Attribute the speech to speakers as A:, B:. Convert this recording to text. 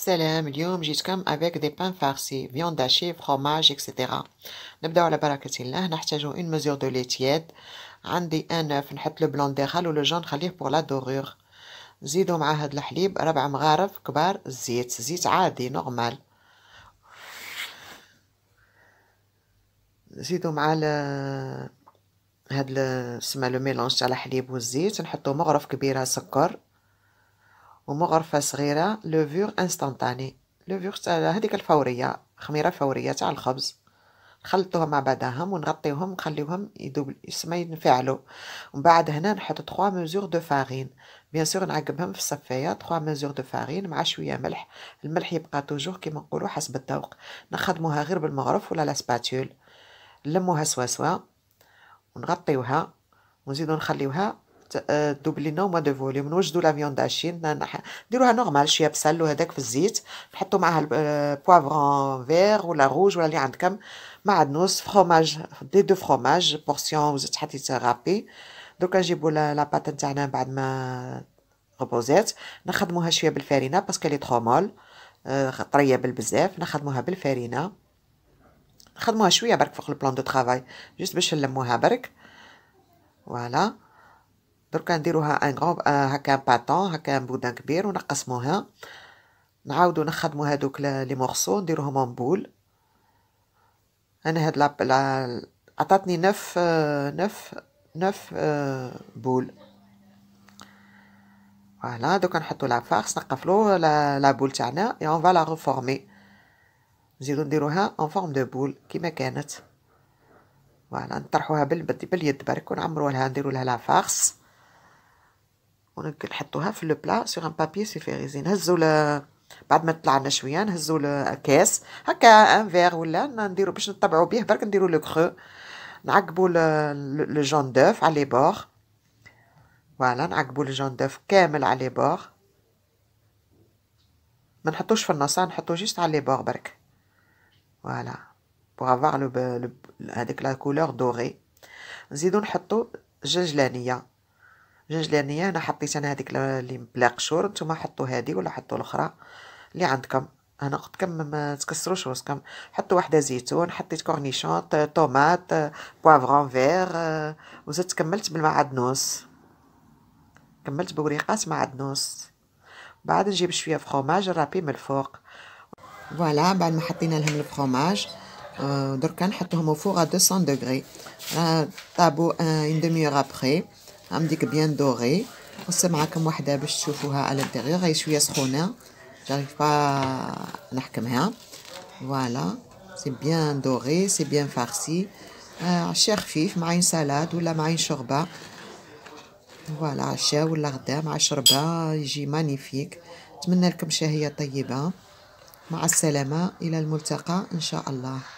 A: السلام اليوم جيتكم افيك دي بان فارسي فيون داشي فرماج اكسيتيرا نبداو على بركه الله نحتاجو اون مزيور دو لي عندي ان اوف نحط لو بلون ديغال ولو جون نخليه بوغ لا دورور نزيدو مع هاد الحليب ربع مغارف كبار زيت زيت عادي نورمال نزيدو مع ل... هاد سما لو ميلونج تاع الحليب والزيت نحطو مغرف كبيره سكر ومغرفه صغيره لوفور انستانتاني لوفور تاع هذيك الفوريه خميره فوريه تاع الخبز نخلطوهم مع بعضهم ونغطيوهم نخليوهم يدوب يسمى ينفعلوا ومن بعد هنا نحط 3 مزور دو فارين بيان سور نعقبهم في الصفايه 3 مزور دو فارين مع شويه ملح الملح يبقى توجور كيما نقولوا حسب الذوق نخدموها غير بالمغرف ولا لاسباتول نلموها سوا سوا ونغطيوها ونزيدو نخليوها آه، دوبلينا وما دو فوليوم نوجدوا لا فيوند عشين نديروها نورمال شويه بسل وهذاك في الزيت نحطوا معاها البوافرون آه، فيغ ولا روج ولا اللي عندكم مع نص فرماج دي دو فرماج بورسيون وزيت حطيت رابي دوكا نجيبوا لا بات نتاعنا بعد ما غبوزات نخدموها شويه بالفارينه باسكو لي تخومول آه، طريه بالبزاف نخدموها بالفارينه نخدموها شويه برك فوق البلان دو ترافاي جوست باش نلموها برك فوالا دركا نديروها ان غون آه، هكا باتون هكا بودان كبير ونقسموها نعاودو نخدمو هادوك لي مورسو نديروهم اون بول انا هاد لاب لا عطاتني نف آه، نف نف آه، بول فوالا دوكا نحطو لا فارس نقفلو لا بول تاعنا اي اون فالا ريفورمي نزيدو نديروها اون فورم دو بول كيما كانت فوالا نطرحوها باليد برك ونعمرو لها نديرو لها لا فارس ونحطوها في لو بلا سيغ ان بابي سيفيريزي نهزو ل بعد ما طلعنا شويه نهزو الكاس هكا ان فيغ ولا نديرو باش نطبعو بيه برك نديرو لو كرو نعقبو لو جون دوف على لي بور فوالا نعقبو لو جون دوف كامل على لي بور ما نحطوش في النص نحطو جيست على لي بور برك فوالا بوغ افوار لو هذيك لا كولور دوري نزيدو نحطو جلجلانيه جوج لانيه انا حطيت انا هذيك اللي بلا قشور نتوما حطوا هذه ولا حطوا الاخرى اللي عندكم انا قلت كم ما تكسروش راسكم حطوا واحده زيتون حطيت كورنيشون طوماط بوافرون فير آه، وزدت كملت بالمعدنوس كملت بوريقات معدنوس بعد نجيب شويه فخوماج رابي من الفوق فوالا بعد ما حطينا لهم الفخوماج آه، دركا نحطهم فوق 200 درجه طابو اون ديميور ابري عندك بيان دوغي قصة معاكم وحده باش تشوفوها على الدغيغ هي شويه سخونه جاريف با نحكمها فوالا سي بيان دوغي سي بيان فارسي عشاء خفيف مع سلاد ولا مع شوربه فوالا عشاء ولا غدا مع شربه يجي مانيفيك نتمنى لكم شهيه طيبه مع السلامه الى الملتقى ان شاء الله